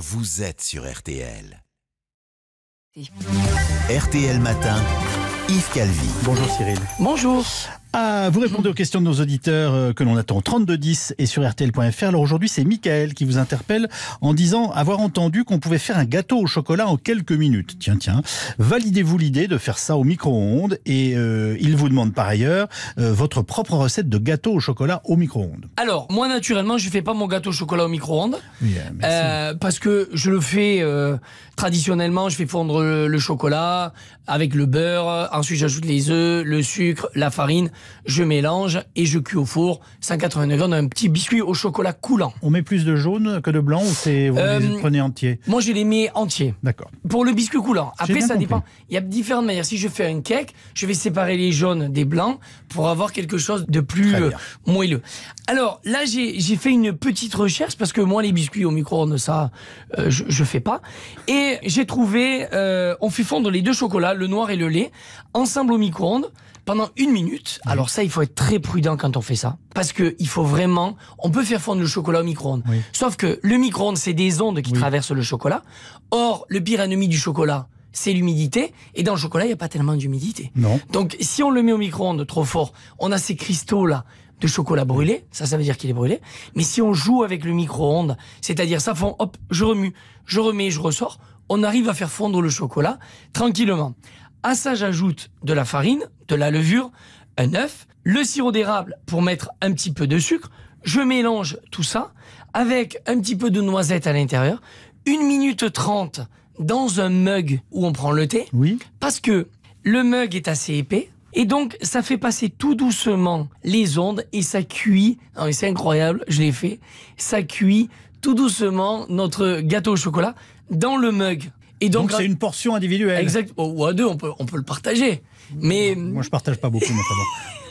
vous êtes sur RTL. RTL Matin. Yves Calvi. Bonjour Cyril. Bonjour vous répondez aux questions de nos auditeurs euh, que l'on attend 3210 et sur RTL.fr. Alors aujourd'hui, c'est Michael qui vous interpelle en disant avoir entendu qu'on pouvait faire un gâteau au chocolat en quelques minutes. Tiens, tiens. Validez-vous l'idée de faire ça au micro-ondes Et euh, il vous demande par ailleurs euh, votre propre recette de gâteau au chocolat au micro-ondes. Alors, moi, naturellement, je ne fais pas mon gâteau au chocolat au micro-ondes. Hein, parce que je le fais traditionnellement, je fais fondre le chocolat avec le beurre. Ensuite, j'ajoute les œufs, le sucre, la farine je mélange et je cuis au four 180 degrés. d'un un petit biscuit au chocolat coulant. On met plus de jaune que de blanc ou c'est vous les euh, prenez entiers Moi, je les mets entiers. D'accord. Pour le biscuit coulant. Après, ça dépend. Il y a différentes manières. Si je fais un cake, je vais séparer les jaunes des blancs pour avoir quelque chose de plus euh, moelleux. Alors là, j'ai fait une petite recherche parce que moi, les biscuits au micro-ondes, ça, euh, je, je fais pas. Et j'ai trouvé, on fait fondre les deux chocolats, le noir et le lait, ensemble au micro-ondes pendant une minute. Alors ça, il faut être très prudent quand on fait ça, parce que il faut vraiment. On peut faire fondre le chocolat au micro-ondes. Sauf que le micro-ondes, c'est des ondes qui traversent le chocolat. Or, le pire ennemi du chocolat, c'est l'humidité. Et dans le chocolat, il n'y a pas tellement d'humidité. Donc, si on le met au micro-ondes trop fort, on a ces cristaux là de chocolat brûlé, ça, ça veut dire qu'il est brûlé. Mais si on joue avec le micro-ondes, c'est-à-dire ça fond, hop, je remue, je remets, je ressors, on arrive à faire fondre le chocolat tranquillement. À ça, j'ajoute de la farine, de la levure, un œuf, le sirop d'érable pour mettre un petit peu de sucre. Je mélange tout ça avec un petit peu de noisette à l'intérieur. Une minute trente dans un mug où on prend le thé. Oui. Parce que le mug est assez épais. Et donc, ça fait passer tout doucement les ondes et ça cuit. Ah c'est incroyable, je l'ai fait. Ça cuit tout doucement notre gâteau au chocolat dans le mug donc, c'est une portion individuelle. Exact. Oh, ou à deux, on peut, on peut le partager. Mais moi, je partage pas beaucoup, mais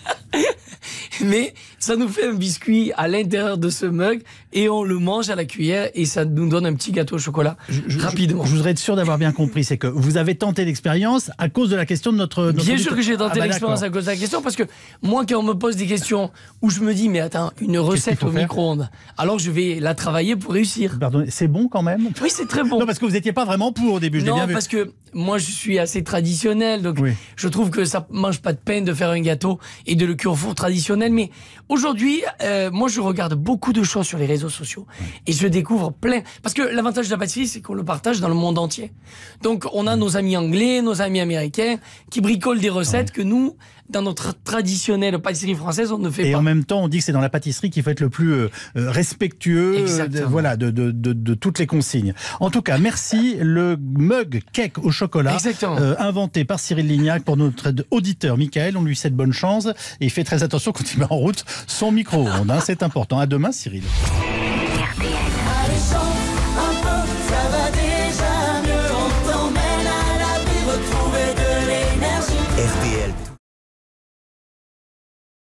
mais ça nous fait un biscuit à l'intérieur de ce mug et on le mange à la cuillère et ça nous donne un petit gâteau au chocolat rapidement. Je, voudrais être sûr d'avoir bien compris, c'est que vous avez tenté l'expérience à cause de la question de notre. notre bien sûr que j'ai ah, tenté bah, l'expérience à cause de la question parce que moi, quand on me pose des questions où je me dis, mais attends, une recette au micro-ondes, alors je vais la travailler pour réussir. c'est bon quand même Oui, c'est très bon. Non, parce que vous n'étiez pas vraiment pour au début, je Non, parce que moi, je suis assez traditionnel, donc je trouve que ça mange pas de peine de faire un gâteau et de le cuire au four traditionnel. Mais aujourd'hui, euh, moi, je regarde beaucoup de choses sur les réseaux sociaux et je découvre plein. Parce que l'avantage de la pâtisserie, c'est qu'on le partage dans le monde entier. Donc, on a nos amis anglais, nos amis américains qui bricolent des recettes que nous, dans notre traditionnelle pâtisserie française, on ne fait pas. Et en même temps, on dit que c'est dans la pâtisserie qu'il faut être le plus euh, euh, respectueux voilà, de, de toutes les consignes. En tout cas, merci. Le mug cake au chocolat euh, inventé par Cyril Lignac pour notre auditeur Michael. On lui souhaite bonne chance et fait très attention quand il met en route son micro-ondes. Hein, c'est important. À demain, Cyril.